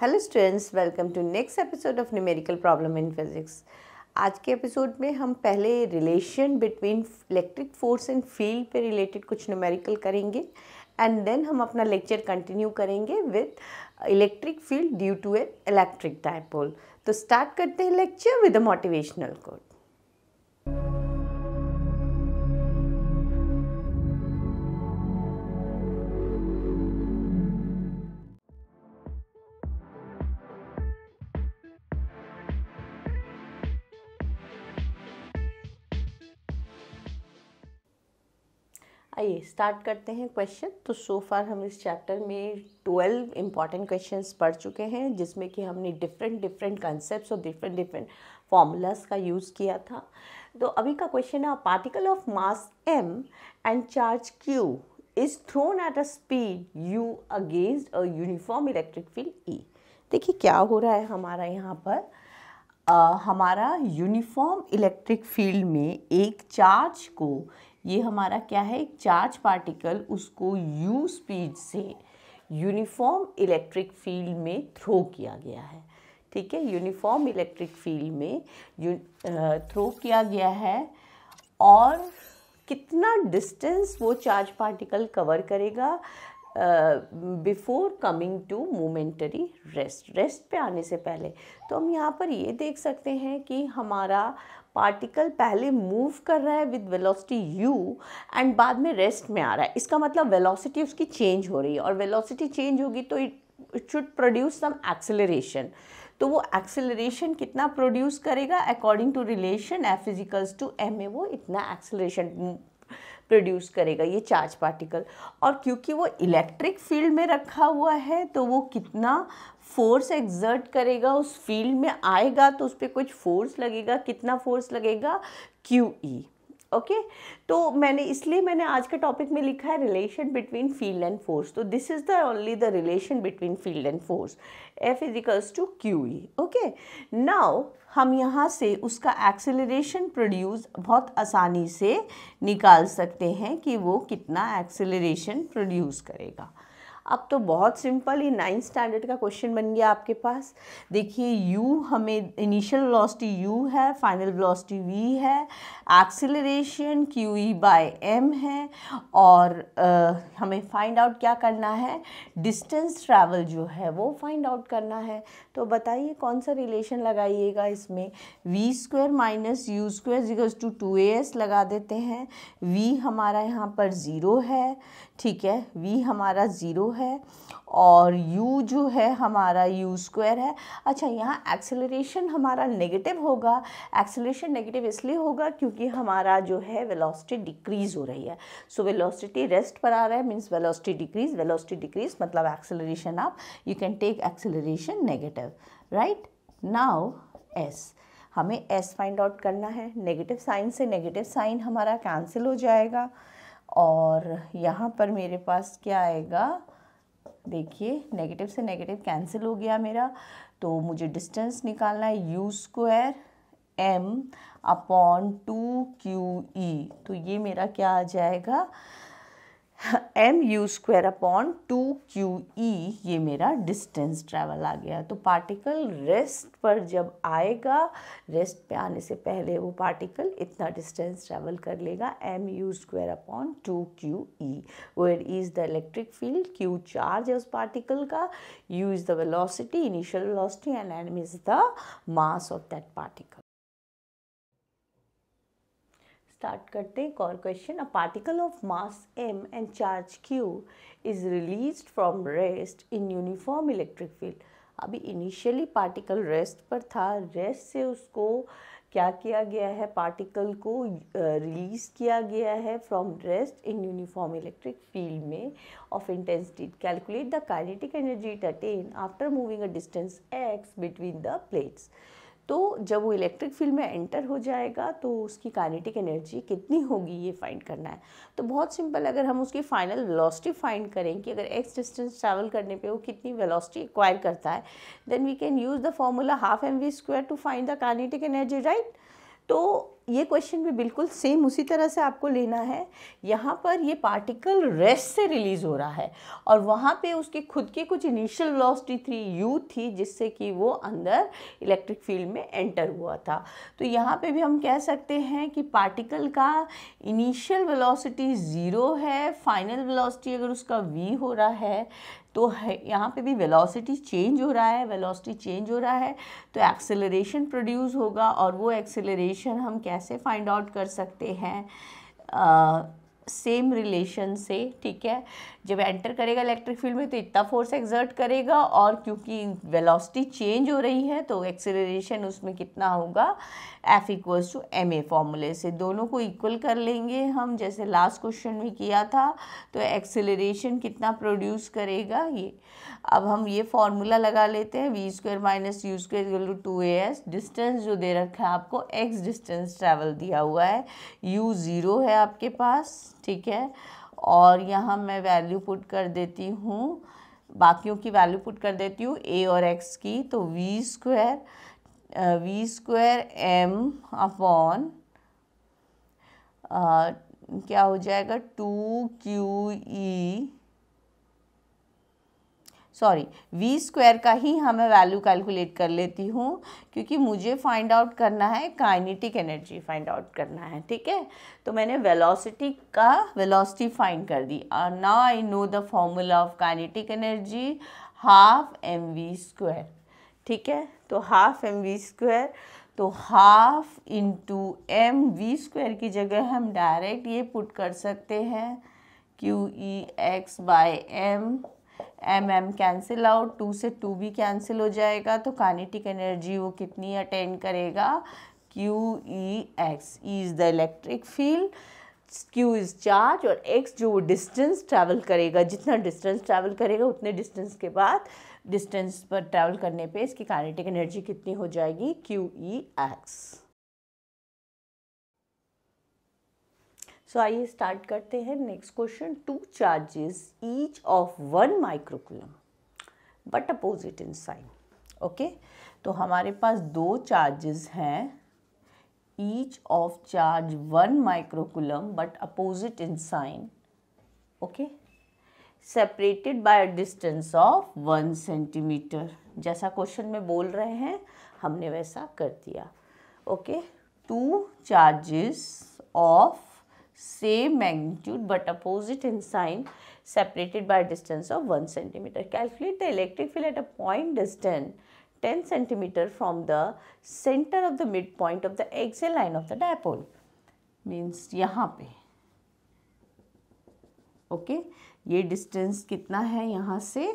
Hello students welcome to next episode of numerical problem in physics आज के episode में हम पहले relation between electric force and field पे रिलेटेड कुछ न्यूमेरिकल करेंगे एंड देन हम अपना लेक्चर कंटिन्यू करेंगे with electric field due to a electric dipole तो स्टार्ट करते हैं lecture with a motivational quote आइए स्टार्ट करते हैं क्वेश्चन तो सो फार हम इस चैप्टर में ट्वेल्व इंपॉर्टेंट क्वेश्चंस पढ़ चुके हैं जिसमें कि हमने डिफरेंट डिफरेंट कॉन्सेप्ट्स और डिफरेंट डिफरेंट फॉर्मूलाज का यूज़ किया था तो अभी का क्वेश्चन है particle of mass M and charge Q is thrown at a speed U against a uniform electric field E देखिए क्या हो रहा है हमारा यहाँ पर आ, हमारा यूनिफॉर्म इलेक्ट्रिक फील्ड में एक चार्ज को ये हमारा क्या है एक चार्ज पार्टिकल उसको यू स्पीड से यूनिफॉर्म इलेक्ट्रिक फील्ड में थ्रो किया गया है ठीक है यूनिफॉर्म इलेक्ट्रिक फील्ड में थ्रो किया गया है और कितना डिस्टेंस वो चार्ज पार्टिकल कवर करेगा before coming to momentary rest rest पे आने से पहले तो हम यहाँ पर ये देख सकते हैं कि हमारा पार्टिकल पहले मूव कर रहा है विद वेलोसिटी यू एंड बाद में रेस्ट में आ रहा है इसका मतलब वेलोसिटी उसकी चेंज हो रही है और वेलोसिटी चेंज होगी तो it it should produce some acceleration तो वो एक्सेलरेशन कितना प्रोड्यूस करेगा according to relation F equals to M A वो इतना एक्सेलरेशन प्रोड्यूस करेगा ये चार्ज पार्टिकल और क्योंकि वो इलेक्ट्रिक फील्ड में रखा हुआ है तो वो कितना फोर्स एग्जर्ट करेगा उस फील्ड में आएगा तो उस पर कुछ फोर्स लगेगा कितना फोर्स लगेगा क्यू ई ओके तो मैंने इसलिए मैंने आज के टॉपिक में लिखा है relation between field and force तो this is the only the relation between field and force F equals to Q E okay now हम यहाँ से उसका एक्सेलरेशन प्रोड्यूस बहुत आसानी से निकाल सकते हैं कि वो कितना एक्सेलरेशन प्रोड्यूस करेगा अब तो बहुत सिंपल ही नाइन्थ स्टैंडर्ड का क्वेश्चन बन गया आपके पास देखिए यू हमें इनिशियल वेलोसिटी यू है फाइनल वेलोसिटी वी है acceleration Q E by M है और आ, हमें फाइंड आउट क्या करना है डिस्टेंस ट्रैवल जो है वो फाइंड आउट करना है तो बताइए कौन सा रिलेशन लगाइएगा इसमें V square minus U square equals to two A S लगा देते हैं वी हमारा यहाँ पर ज़ीरो है ठीक है वी हमारा ज़ीरो है और u जो है हमारा u स्क्वायर है अच्छा यहाँ एक्सेलरेशन हमारा नेगेटिव होगा एक्सेलरेशन नेगेटिव इसलिए होगा क्योंकि हमारा जो है वेलोसिटी डिक्रीज़ हो रही है सो वेलोसिटी रेस्ट पर आ रहा है means velocity decrease velocity decrease मतलब एक्सेलरेशन आप you can take acceleration negative right now S हमें एस फाइंड आउट करना है नेगेटिव साइन से नेगेटिव साइन हमारा कैंसिल हो जाएगा और यहाँ पर मेरे पास क्या आएगा देखिए नेगेटिव से नेगेटिव कैंसिल हो गया मेरा तो मुझे डिस्टेंस निकालना है U square M upon two Q E तो ये मेरा क्या आ जाएगा M U square upon two Q E ये मेरा डिस्टेंस ट्रैवल आ गया तो पार्टिकल रेस्ट पर जब आएगा रेस्ट पे आने से पहले वो पार्टिकल इतना डिस्टेंस ट्रैवल कर लेगा M U square upon two Q E where is the electric field Q charge है उस पार्टिकल का U is the velocity initial velocity and M is the mass of that particle start करते हैं एक और question a particle of mass M and charge Q is release from rest in uniform electric field अभी initially particle rest पर था rest से उसको क्या किया गया है पार्टिकल को रिलीज़ किया गया है from rest in uniform electric field में of intensity calculate the kinetic energy it attain after moving a distance X between the plates तो जब वो इलेक्ट्रिक फील्ड में एंटर हो जाएगा तो उसकी काइनेटिक एनर्जी कितनी होगी ये फाइंड करना है तो बहुत सिंपल अगर हम उसकी फाइनल वेलोसिटी फाइंड करें कि अगर एक्स डिस्टेंस ट्रैवल करने पे वो कितनी वेलोसिटी एक्वायर करता है then we can use the formula half M V square to find the kinetic energy right तो ये क्वेश्चन भी बिल्कुल सेम उसी तरह से आपको लेना है यहाँ पर ये पार्टिकल रेस्ट से रिलीज़ हो रहा है और वहाँ पे उसके खुद की कुछ इनिशियल वेलोसिटी थी यू थी जिससे कि वो अंदर इलेक्ट्रिक फील्ड में एंटर हुआ था तो यहाँ पे भी हम कह सकते हैं कि पार्टिकल का इनिशियल वेलोसिटी ज़ीरो है फाइनल वेलोसिटी अगर उसका वी हो रहा है तो है यहाँ पे भी वेलोसिटी चेंज हो रहा है वेलोसिटी चेंज हो रहा है तो एक्सेलरेशन प्रोड्यूस होगा और वो एक्सेलरेशन हम कह कैसे फाइंड आउट कर सकते हैं सेम रिलेशन से ठीक है जब एंटर करेगा इलेक्ट्रिक फील्ड में तो इतना फोर्स एग्जर्ट करेगा और क्योंकि वेलोसिटी चेंज हो रही है तो एक्सेलरेशन उसमें कितना होगा F equals to M A फॉर्मूले से दोनों को इक्वल कर लेंगे हम जैसे लास्ट क्वेश्चन में किया था तो एक्सेलरेशन कितना प्रोड्यूस करेगा ये अब हम ये फॉर्मूला लगा लेते हैं V square minus U square to two A S distance जो दे रखा है आपको एक्स डिस्टेंस ट्रैवल दिया हुआ है यू ज़ीरो है आपके पास ठीक है और यहाँ मैं वैल्यू पुट कर देती हूँ बाकियों की वैल्यू पुट कर देती हूँ ए और एक्स की तो V square V square M upon क्या हो जाएगा two Q E sorry V square का ही हमें हाँ मैं वैल्यू कैलकुलेट कर लेती हूँ क्योंकि मुझे फाइंड आउट करना है काइनेटिक एनर्जी फाइंड आउट करना है ठीक है तो मैंने वेलोसिटी का वेलोसिटी फाइंड कर दी और ना I know the formula of kinetic energy half M V square ठीक है तो हाफ एम वी स्क्वायर तो half into M V square की जगह हम डायरेक्ट ये पुट कर सकते हैं Q E X by M M M cancel out two से टू भी कैंसिल हो जाएगा तो कानेटिक एनर्जी वो कितनी अटेंड करेगा Q E X E is the electric field Q is charge और एक्स जो वो डिस्टेंस ट्रैवल करेगा जितना डिस्टेंस ट्रैवल करेगा उतने डिस्टेंस के बाद डिस्टेंस पर ट्रैवल करने पे इसकी काइनेटिक एनर्जी कितनी हो जाएगी क्यू ई एक्स सो आइए स्टार्ट करते हैं next question two charges each of one microcoulomb but opposite in sign okay तो हमारे पास दो चार्जेस हैं each of charge one microcoulomb but opposite in sign okay separated by a distance of one centimetre जैसा question में बोल रहे हैं हमने वैसा कर दिया okay two charges of same magnitude but opposite in sign separated by distance of one centimetre calculate the electric field at a point distance ten centimetre from the centre of the mid point of the axial line of the dipole means यहाँ पे okay ये distance कितना है यहाँ से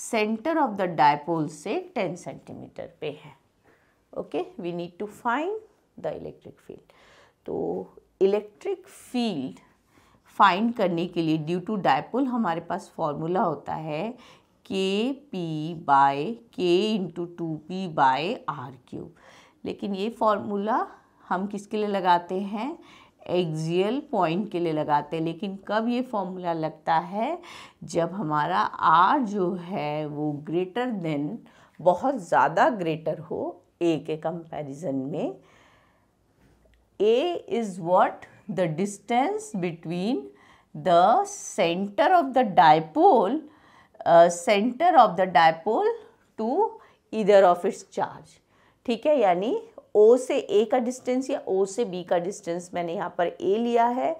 centre of the dipole से ten centimetre पे है okay we need to find the electric field तो इलेक्ट्रिक फील्ड फाइंड करने के लिए ड्यू टू डायपोल हमारे पास फॉर्मूला होता है K P by K into two P by R cube लेकिन ये फॉर्मूला हम किसके लिए लगाते हैं एक्जियल पॉइंट के लिए लगाते हैं लेकिन कब ये फॉर्मूला लगता है जब हमारा आर जो है वो ग्रेटर देन बहुत ज़्यादा ग्रेटर हो ए के कंपैरिजन में A is what? The distance between the center of the dipole, uh, center of the dipole to either of its charge. ठीक है यानी O से A का डिस्टेंस या O से B का डिस्टेंस मैंने यहाँ पर A लिया है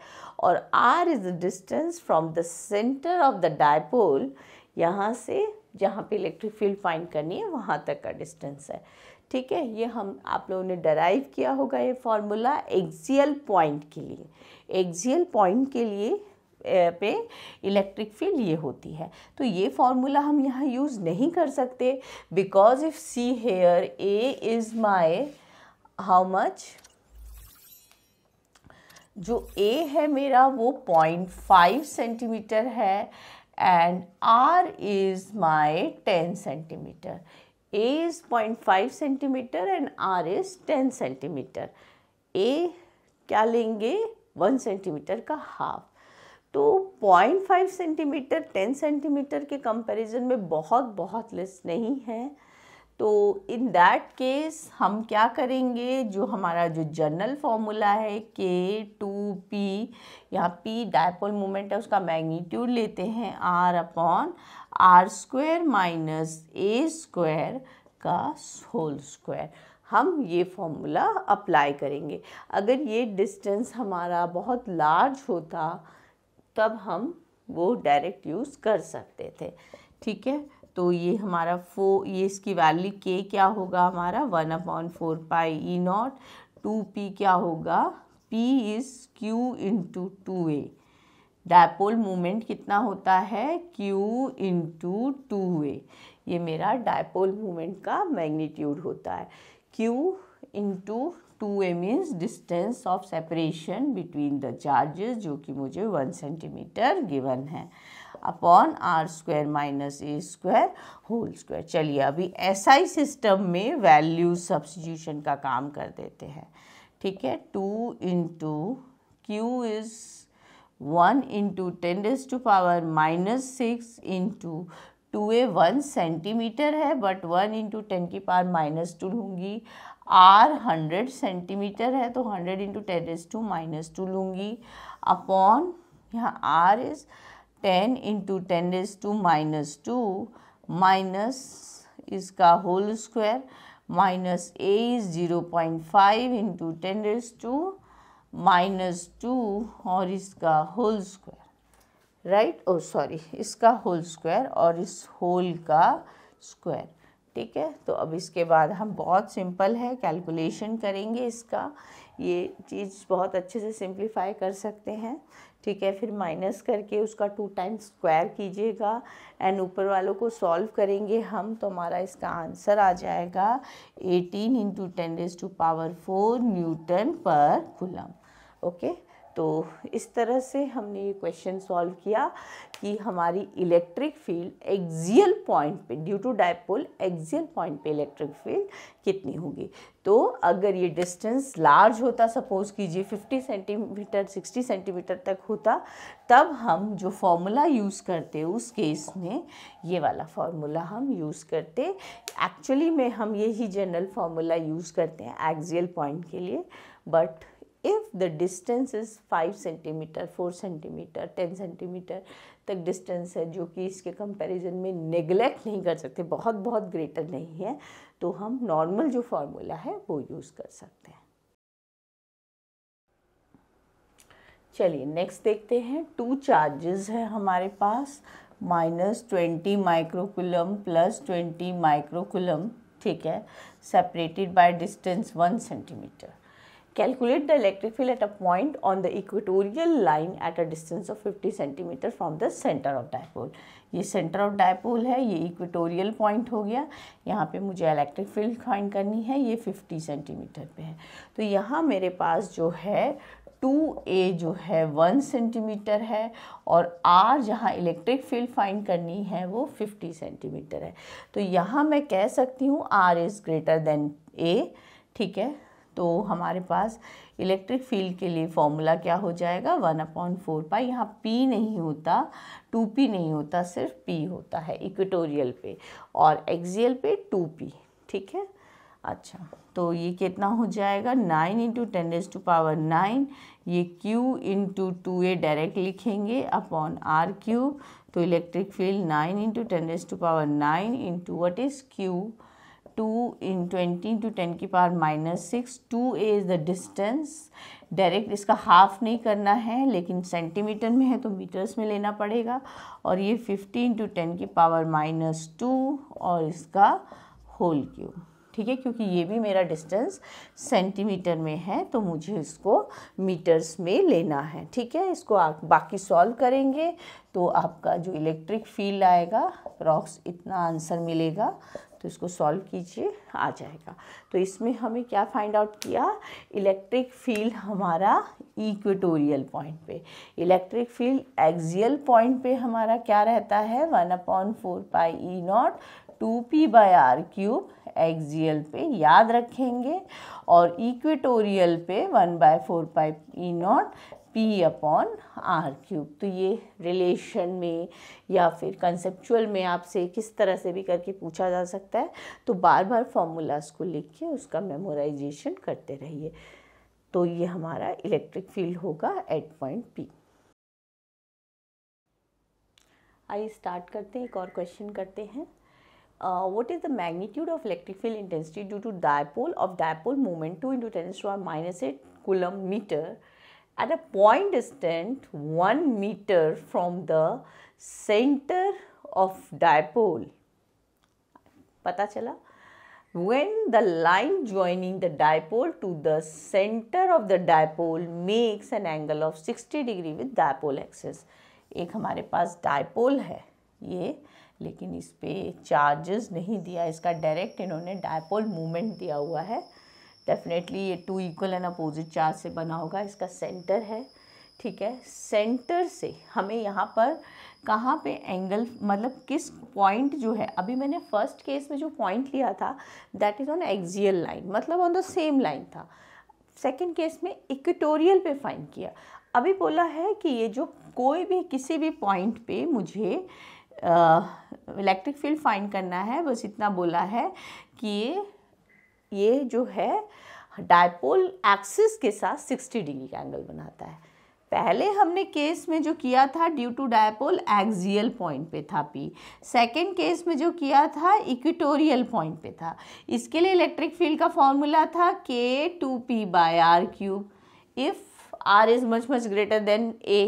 और R is the distance from the centre of the dipole यहाँ से जहाँ पे इलेक्ट्रिक फील्ड फाइंड करनी है वहाँ तक का डिस्टेंस है ठीक है ये हम आप लोगों ने डराइव किया होगा ये फॉर्मूला एक्सियल पॉइंट के लिए एक्सियल पॉइंट के लिए पे इलेक्ट्रिक फील्ड ये होती है तो ये फॉर्मूला हम यहाँ यूज़ नहीं कर सकते because if see here A is my how much जो ए है मेरा वो पॉइंट फाइव सेंटीमीटर है and R is my ten centimetre A is 0.5 centimetre and R is 10 centimetre A क्या लेंगे 1 सेंटीमीटर का हाफ तो 0.5 सेंटीमीटर 10 सेंटीमीटर के कंपैरिजन में बहुत बहुत लेस नहीं है तो इन दैट केस हम क्या करेंगे जो हमारा जो जनरल फॉर्मूला है के टू पी यहाँ पी डायपोल मोमेंट है उसका मैग्नीट्यूड लेते हैं R upon R square minus A square का होल स्क्वायर हम ये फॉर्मूला अप्लाई करेंगे अगर ये डिस्टेंस हमारा बहुत लार्ज होता तब हम वो डायरेक्ट यूज़ कर सकते थे ठीक है तो ये हमारा फो ये इसकी वैल्यू के क्या होगा हमारा one upon four pi E naught two P क्या होगा P is Q into two A dipole moment कितना होता है क्यू इंटू टू ए ये मेरा डायपोल मोमेंट का मैग्नीट्यूड होता है Q into two A means distance of separation between the charges जो कि मुझे वन सेंटीमीटर गिवन है upon R square minus A square whole square चलिए अभी ऐसा ही सिस्टम में वैल्यू सब्सटीट्यूशन का काम कर देते हैं ठीक है two into Q is one into ten raise to power minus six into two A one centimetre है बट वन इंटू टेन की पावर माइनस टू लूँगी आर हंड्रेड सेंटीमीटर है तो hundred into ten raise to minus two लूँगी upon यहाँ R is ten into ten raise to minus two minus इसका whole square minus A is zero point five into ten raise to minus two और इसका whole square right oh sorry इसका whole square और इस whole का square ठीक है तो अब इसके बाद हम बहुत सिंपल है कैलकुलेशन करेंगे इसका ये चीज़ बहुत अच्छे से सिंप्लीफाई कर सकते हैं ठीक है फिर माइनस करके उसका टू टाइम स्क्वायर कीजिएगा एंड ऊपर वालों को सॉल्व करेंगे हम तो हमारा इसका आंसर आ जाएगा eighteen into ten raise to power four newton पर कुलम ओके तो इस तरह से हमने ये क्वेश्चन सॉल्व किया कि हमारी इलेक्ट्रिक फील्ड एक्जियल पॉइंट पे due to dipole axial point पे इलेक्ट्रिक फील्ड कितनी होगी तो अगर ये डिस्टेंस लार्ज होता सपोज कीजिए 50 सेंटीमीटर 60 सेंटीमीटर तक होता तब हम जो फॉर्मूला यूज़ करते उस केस में ये वाला फार्मूला हम यूज़ करते एक्चुअली में हम यही जनरल फार्मूला यूज़ करते हैं एक्जियल पॉइंट के लिए but if the distance is five centimetre four centimetre ten centimetre तक डिस्टेंस है जो कि इसके कंपैरिजन में नेगलेक्ट नहीं कर सकते बहुत बहुत ग्रेटर नहीं है तो हम नॉर्मल जो फार्मूला है वो यूज़ कर सकते हैं चलिए नेक्स्ट देखते हैं टू चार्जेस हैं हमारे पास minus twenty microcoulomb plus twenty microcoulomb ठीक है separated by distance one centimetre Calculate the electric field at a point on the equatorial line at a distance of 50 centimeter from the center of dipole. ये center of dipole है ये equatorial point हो गया यहाँ पे मुझे electric field find करनी है ये 50 centimeter पे है तो यहाँ मेरे पास जो है टू ए जो है वन सेंटीमीटर है और आर जहाँ इलेक्ट्रिक फील्ड फाइंड करनी है वो फिफ्टी सेंटीमीटर है तो यहाँ मैं कह सकती हूँ R is greater than A ठीक है तो हमारे पास इलेक्ट्रिक फील्ड के लिए फॉर्मूला क्या हो जाएगा वन अपॉन फोर पाई यहाँ पी नहीं होता टू पी नहीं होता सिर्फ पी होता है इक्वेटोरियल पे और एक्जियल पे टू पी ठीक है अच्छा तो ये कितना हो जाएगा nine into ten raise to power nine ये Q into two A direct लिखेंगे अपॉन आर क्यूब तो electric field nine into ten raise to power nine into what is Q two in twenty to ten की power minus six two A is the distance direct इसका half नहीं करना है लेकिन centimetre में है तो मीटर्स में लेना पड़ेगा और ये फिफ्टी इंटू टेन की पावर माइनस टू और इसका होल क्यूब ठीक है क्योंकि ये भी मेरा डिस्टेंस सेंटीमीटर में है तो मुझे इसको मीटर्स में लेना है ठीक है इसको आप बाकी सॉल्व करेंगे तो आपका जो इलेक्ट्रिक फील्ड आएगा रॉक्स इतना आंसर मिलेगा तो इसको सॉल्व कीजिए आ जाएगा तो इसमें हमें क्या फाइंड आउट किया इलेक्ट्रिक फील्ड हमारा इक्वेटोरियल पॉइंट पे इलेक्ट्रिक फील्ड एक्सियल पॉइंट पे हमारा क्या रहता है one upon four pi E naught two P by R cube axial पे याद रखेंगे और इक्वेटोरियल पे one by four pi E naught P upon R cube तो ये रिलेशन में या फिर कंसेप्चुअल में आपसे किस तरह से भी करके पूछा जा सकता है तो बार बार फॉर्मूलाज को लिख के उसका मेमोराइजेशन करते रहिए तो ये हमारा इलेक्ट्रिक फील्ड होगा एट पॉइंट पी आइए स्टार्ट करते हैं एक और क्वेश्चन करते हैं what is the magnitude of electric field intensity due to dipole of dipole moment two into 10 to the power minus at a point distant 1 meter from the center of dipole. pata chala when the line joining the dipole to the center of the dipole makes an angle of 60 degree with dipole axis. ek hamare paas dipole hai ye लेकिन इस पर charges नहीं दिया इसका direct इन्होंने dipole movement दिया हुआ है डेफिनेटली ये two equal and opposite charge से बना होगा इसका सेंटर है ठीक है सेंटर से हमें यहाँ पर कहाँ पे एंगल मतलब किस पॉइंट जो है अभी मैंने फर्स्ट केस में जो पॉइंट लिया था that is on axial line मतलब ऑन द सेम लाइन था सेकंड केस में इक्वेटोरियल पे फाइंड किया अभी बोला है कि ये जो कोई भी किसी भी पॉइंट पे मुझे इलेक्ट्रिक फील्ड फाइंड करना है बस इतना बोला है कि ये ये जो है डायपोल एक्सिस के साथ 60 डिग्री का एंगल बनाता है पहले हमने केस में जो किया था due to dipole axial point पे था पी सेकेंड केस में जो किया था इक्विटोरियल पॉइंट पे था इसके लिए इलेक्ट्रिक फील्ड का फॉर्मूला था K two P by R cube if R is much much greater than A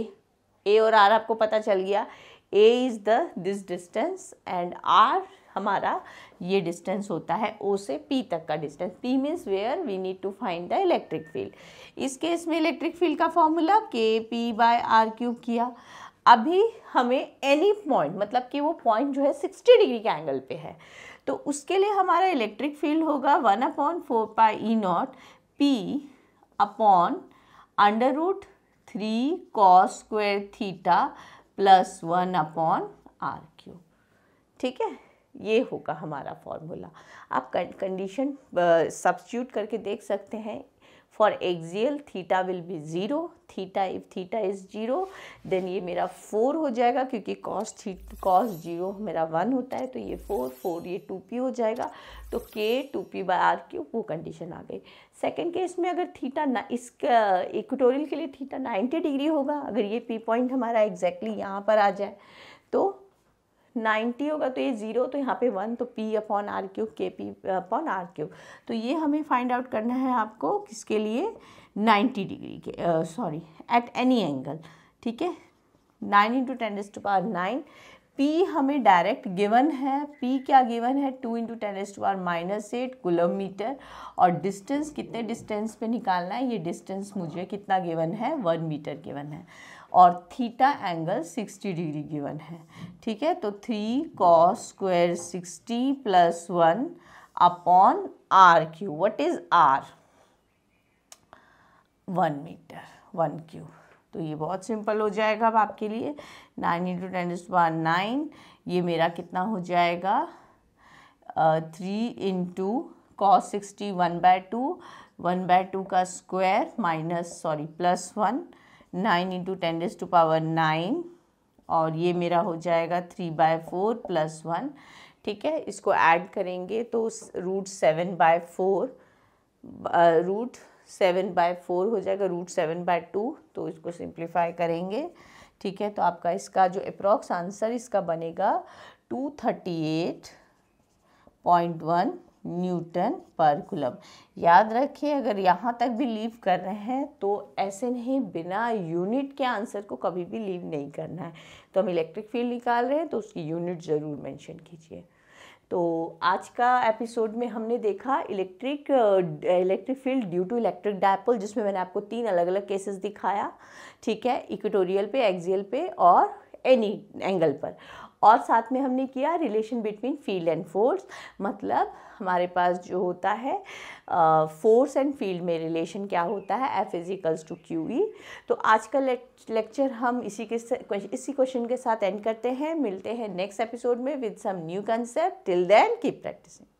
A और आर आपको पता चल गया A is the this distance and R हमारा ये डिस्टेंस होता है ओ से पी तक का distance P means where we need to find the electric field इस केस में इलेक्ट्रिक फील्ड का formula K P by R cube किया अभी हमें एनी पॉइंट मतलब कि वो पॉइंट जो है सिक्सटी डिग्री के एंगल पे है तो उसके लिए हमारा इलेक्ट्रिक फील्ड होगा one upon four pi E naught P upon under root three cos square theta plus one upon R cube ठीक है ये होगा हमारा फॉर्मूला आप कंडीशन सब्सट्यूट करके देख सकते हैं for axial theta will be zero theta if theta is zero then ये मेरा फोर हो जाएगा क्योंकि कॉस थी कॉस जीरो मेरा वन होता है तो ये फोर फोर ये टू पी हो जाएगा तो K two P by R cube वो कंडीशन आ गई सेकेंड केस में अगर थीटा ना इस इक्वेटोरियल के लिए थीटा नाइन्टी डिग्री होगा अगर ये पी पॉइंट हमारा एग्जैक्टली exactly यहाँ पर आ जाए तो 90 होगा तो ये ज़ीरो तो यहाँ पे वन तो P upon R cube K P upon R cube तो ये हमें फाइंड आउट करना है आपको किसके लिए 90 डिग्री के सॉरी एट एनी एंगल ठीक है nine into ten raise to power nine P हमें डायरेक्ट गिवन है पी क्या गिवन है two into ten raise to power minus eight kilometre और डिस्टेंस कितने डिस्टेंस पे निकालना है ये डिस्टेंस मुझे कितना गिवन है वन मीटर गिवन है और थीटा एंगल 60 डिग्री गिवन है ठीक है तो three cos square sixty plus one upon R cube what is R one metre one cube तो ये बहुत सिंपल हो जाएगा अब आपके लिए nine into ten raise one nine ये मेरा कितना हो जाएगा three into cos sixty one by two one by two का square minus sorry plus one nine into ten raise to power nine और ये मेरा हो जाएगा three by four plus one ठीक है इसको ऐड करेंगे तो root seven by four root seven by four हो जाएगा रूट सेवन बाय टू तो इसको सिंप्लीफाई करेंगे ठीक है तो आपका इसका जो अप्रॉक्स आंसर इसका बनेगा two thirty eight point one newton पर कुलम याद रखिए अगर यहाँ तक भी लीव कर रहे हैं तो ऐसे नहीं बिना यूनिट के आंसर को कभी भी लीव नहीं करना है तो हम इलेक्ट्रिक फील्ड निकाल रहे हैं तो उसकी यूनिट ज़रूर मेंशन कीजिए तो आज का एपिसोड में हमने देखा electric electric field due to electric dipole जिसमें मैंने आपको तीन अलग अलग केसेस दिखाया ठीक है इक्वेटोरियल पे एक्जियल पे और एनी एंगल पर और साथ में हमने किया relation between field and force मतलब हमारे पास जो होता है फोर्स एंड फील्ड में रिलेशन क्या होता है F equals to Q E तो आज का लेक्चर हम इसी के इसी क्वेश्चन के साथ एंड करते हैं मिलते हैं नेक्स्ट एपिसोड में with some new concept till then keep practising